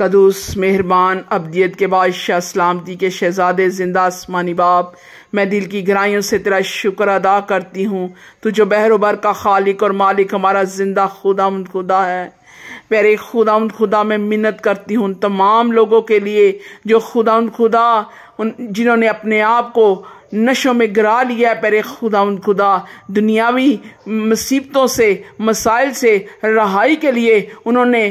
कदूस मेहरबान अबदियत के बादशाह सलामती के शहजादे जिंदा आसमानी बाप मैं दिल की गहराइयों से तेरा शुक्र अदा करती हूँ तू जो बहरोबर का खालिक और मालिक हमारा जिंदा खुदा खुदा है मेरे खुदा खुदा में मिन्नत करती हूँ उन तमाम लोगों के लिए जो खुदा खुदा उन जिन्होंने अपने आप को नशों में गिरा लिया है पेरे खुदा खुदा दुनियावी मुसीबतों से मसाइल से रहाई के लिए उन्होंने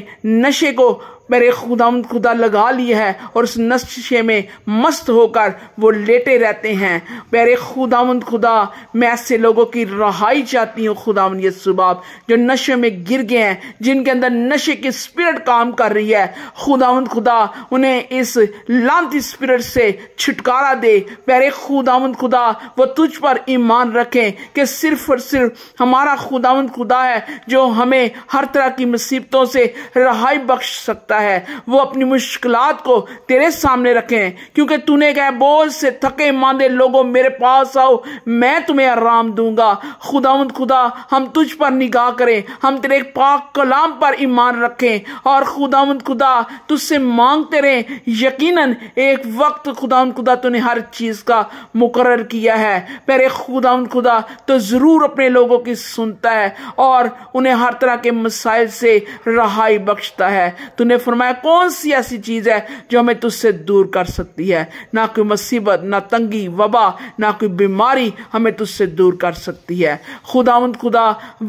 नशे को मेरे खुदाम खुदा लगा ली है और उस नशे में मस्त होकर वो लेटे रहते हैं मेरे खुदा खुदा मैं ऐसे लोगों की रहाई चाहती हूँ खुदा ये सुबाब जो नशे में गिर गए हैं जिनके अंदर नशे की स्पिरिट काम कर रही है खुदा खुदा उन्हें इस लांती स्पिरिट से छुटकारा दे मेरे खुदाम खुदा वो तुझ पर ईमान रखें कि सिर्फ और सिर्फ हमारा खुदा खुदा है जो हमें हर तरह की मुसीबतों से रहाई बख्श सकता करता है वो अपनी मुश्किल को तेरे सामने रखें क्योंकि तूने कहा बोझ से थके मांदे लोगों मेरे पास आओ मैं तुम्हें आराम दूंगा खुदा खुदा हम तुझ पर निगाह करें हम तेरे पाक कलाम पर ईमान रखें और खुदा खुदा तुझसे मांगते रहें यकीन एक वक्त खुदा खुदा तूने हर चीज़ का मुकर किया है मेरे खुदा खुदा तो ज़रूर अपने लोगों की सुनता है और उन्हें हर तरह के मसाइल से रहाई बख्शता है तूने फरमाया कौन सी ऐसी चीज़ है जो हमें तुझसे दूर कर सकती है ना कोई मुसीबत ना तंगी वबा ना कोई बीमारी हमें तुझसे दूर कर सकती है खुदा खुदा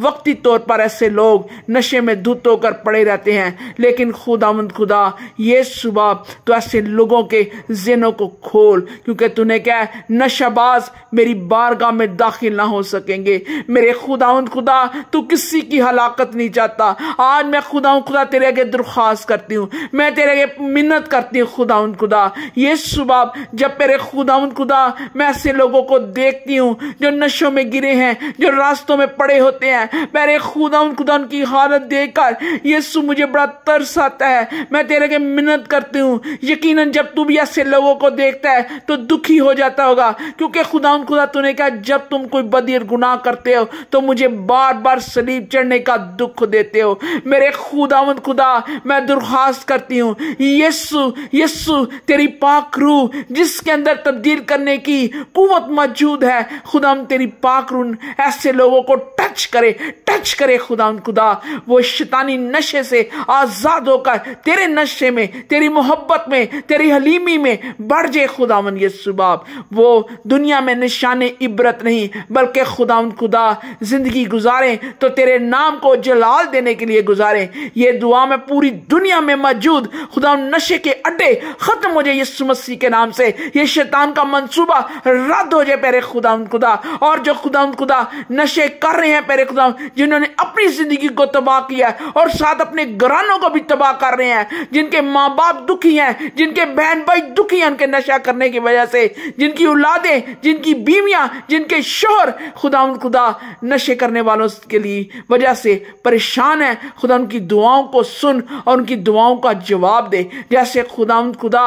वक्ती तौर पर ऐसे लोग नशे में धुत होकर पड़े रहते हैं लेकिन खुदा खुदा ये सुबह तो ऐसे लोगों के जेनों को खोल क्योंकि तूने क्या है नशाबाज मेरी बारगाह में दाखिल ना हो सकेंगे मेरे खुदाउंद खुदा तू किसी की हलाकत नहीं चाहता आज मैं खुदा खुदा तेरे आगे दरख्वास्त करता करती हूँ मैं तेरे मिन्नत करती हूँ खुदा उन खुदा ये सुबह जब मेरे खुदा उन खुदा मैं ऐसे लोगों को देखती हूँ जो नशों में गिरे हैं जो रास्तों में पड़े होते हैं मेरे खुदा उन खुदा उनकी हालत देखकर यीशु मुझे बड़ा तरस आता है मैं तेरे के मिन्नत करती हूँ यकीन जब तू भी ऐसे लोगों को देखता है तो दुखी हो जाता होगा क्योंकि खुदा उन खुदा तूने कहा जब तुम कोई बदिर गुनाह करते हो तो मुझे बार बार सलीब चढ़ने का दुख देते हो मेरे खुदा उन खुदा मैं दुर्खा दरख्वास्त करती हूँ यस्सु यस्सु तेरी पाक रूह जिसके अंदर तब्दील करने की कुवत मौजूद है खुदा हम तेरी पाक रूह ऐसे लोगों को टच करे टच करे खुदा खुदा वो शैतानी नशे से आज़ाद होकर तेरे नशे में तेरी मोहब्बत में तेरी हलीमी में बढ़ जाए खुदावन ये सुबाब वो दुनिया में निशान इबरत नहीं बल्कि खुदावन खुदा ज़िंदगी गुजारे तो तेरे नाम को जलाल देने के लिए गुजारे ये दुआ में पूरी दुनिया में मौजूद खुदा नशे के अड्डे ख़त्म हो जाए यीशु मसीह के नाम से ये शैतान का मंसूबा रद्द हो जाए पेरे खुदा खुदा और जो खुदा खुदा नशे कर रहे हैं पेरे खुदा जो जिन्होंने अपनी जिंदगी को तबाह किया और साथ अपने घरानों को भी तबाह कर रहे हैं जिनके माँ बाप दुखी हैं जिनके बहन भाई दुखी हैं उनके नशा करने की वजह से जिनकी औलादें जिनकी बीवियां जिनके शोहर खुदा खुदा नशे करने वालों के लिए वजह से परेशान है खुदा उनकी दुआओं को सुन और उनकी दुआओं का जवाब दे जैसे खुदा खुदा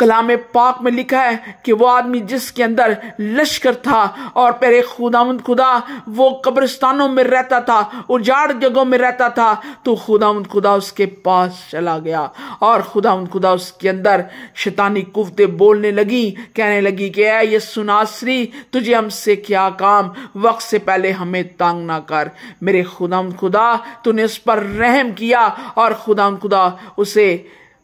कलाम पाक में लिखा है कि वो आदमी जिसके अंदर लश्कर था और पेरे खुदावंद खुदा वो कब्रिस्तानों में रहता था उजाड़ जगहों में रहता था तो खुदावंद खुदा उसके पास चला गया और खुदावंद खुदा उसके अंदर शैतानी कुफ्तें बोलने लगी कहने लगी कि ए ये सुनासरी तुझे हमसे क्या काम वक्त से पहले हमें तंग ना कर मेरे खुदावंद खुदा तूने उस पर रहम किया और खुदावंद खुदा उसे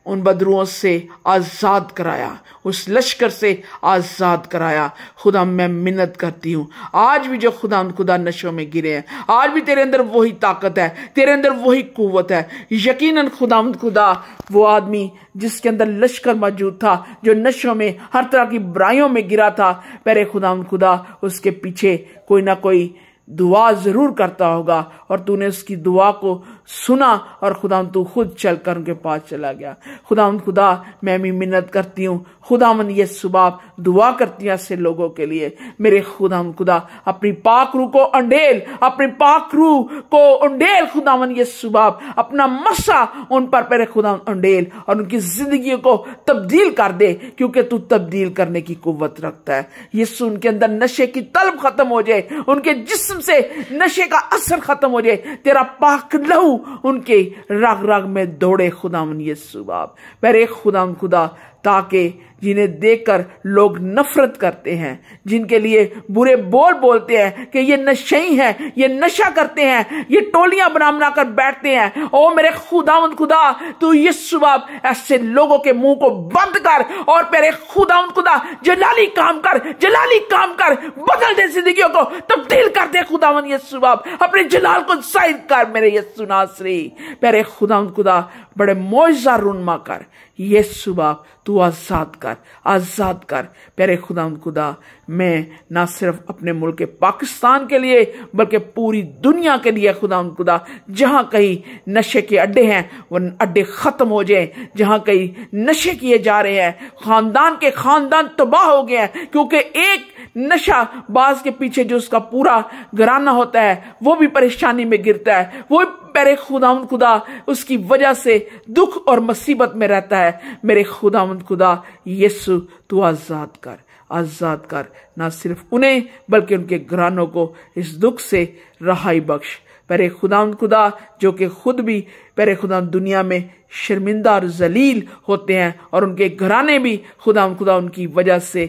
उन बदरुओं से आज़ाद कराया उस लश्कर से आज़ाद कराया खुदा मैं मिन्नत करती हूँ आज भी जो खुदा खुदा नशों में गिरे हैं आज भी तेरे अंदर वही ताकत है तेरे अंदर वही कुवत है यकीनन खुदा खुदा वो आदमी जिसके अंदर लश्कर मौजूद था जो नशों में हर तरह की बुराइयों में गिरा था पहले खुदा खुदा उसके पीछे कोई ना कोई दुआ ज़रूर करता होगा और तूने उसकी दुआ को सुना और खुदा तू खुद चल कर उनके पास चला गया खुदा खुदा मैं भी मिन्नत करती हूँ खुदा मन ये सुबह दुआ करती हूँ ऐसे लोगों के लिए मेरे खुदा खुदा अपनी पाक रू को अंडेल अपनी पाक रू को अंडेल खुदा मन ये सुबह अपना मसा उन पर मेरे खुदा अंडेल और उनकी जिंदगी को तब्दील कर दे क्योंकि तू तब्दील करने की कुत रखता है सुन उनके अंदर नशे की तलब खत्म हो जाए उनके जिस जिस्म से नशे का असर खत्म हो जाए तेरा पाक लहू उनके राग राग में दौड़े खुदाम ये सुबाब मेरे खुदाम खुदा ताकि जिन्हें देखकर लोग नफरत करते हैं जिनके लिए बुरे बोल बोलते हैं कि ये ही हैं ये नशा करते हैं ये टोलियां बना बना कर बैठते हैं ओ मेरे खुदाउन खुदा तू ये सुबह ऐसे लोगों के मुंह को बंद कर और मेरे खुदाउन खुदा जलाली काम कर जलाली काम कर बदल दे जिंदगी को तब्दील कर दे खुदावन ये सुबह अपने जलाल को जाहिर कर मेरे ये सुनासरी मेरे खुदाउन खुदा बड़े मोजा रुनमा कर यीशु बाप तू आज़ाद कर आज़ाद कर प्यारे खुदा खुदा मैं ना सिर्फ अपने मुल्क के पाकिस्तान के लिए बल्कि पूरी दुनिया के लिए खुदा खुदा जहाँ कहीं नशे के अड्डे हैं वो अड्डे ख़त्म हो जाएं जहाँ कहीं नशे किए जा रहे हैं ख़ानदान के ख़ानदान तबाह हो गए हैं क्योंकि एक नशा बाज के पीछे जो उसका पूरा घराना होता है वो भी परेशानी में गिरता है वो मेरे खुदाउन खुदा उसकी वजह से दुख और मुसीबत में रहता है मेरे खुदाउन खुदा यस्सु तू आज़ाद कर आज़ाद कर ना सिर्फ उन्हें बल्कि उनके घरानों को इस दुख से रहाई बख्श पेरे खुदा खुदा जो कि खुद भी पेरे खुदा दुनिया में शर्मिंदा और जलील होते हैं और उनके घराने भी खुदा खुदा उनकी वजह से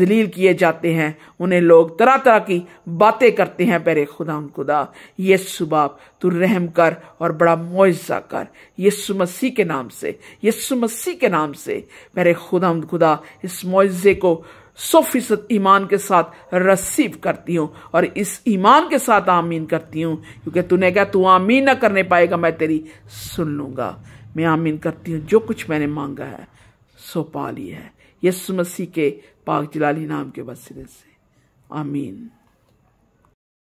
जलील किए जाते हैं उन्हें लोग तरह तरह की बातें करते हैं पेरे खुदा खुदा ये सुबाब तू रहम कर और बड़ा मुआवजा कर यस्सु मसीह के नाम से यस्सु मसीह के नाम से पेरे खुदा खुदा इस मुआवजे को सौ फीसद ईमान के साथ रसीव करती हूँ और इस ईमान के साथ आमीन करती हूँ क्योंकि तूने कहा तू आमीन ना करने पाएगा मैं तेरी सुन लूंगा मैं आमीन करती हूँ जो कुछ मैंने मांगा है सो पा लिया है यसु मसीह के पाक जलाली नाम के वसीले से आमीन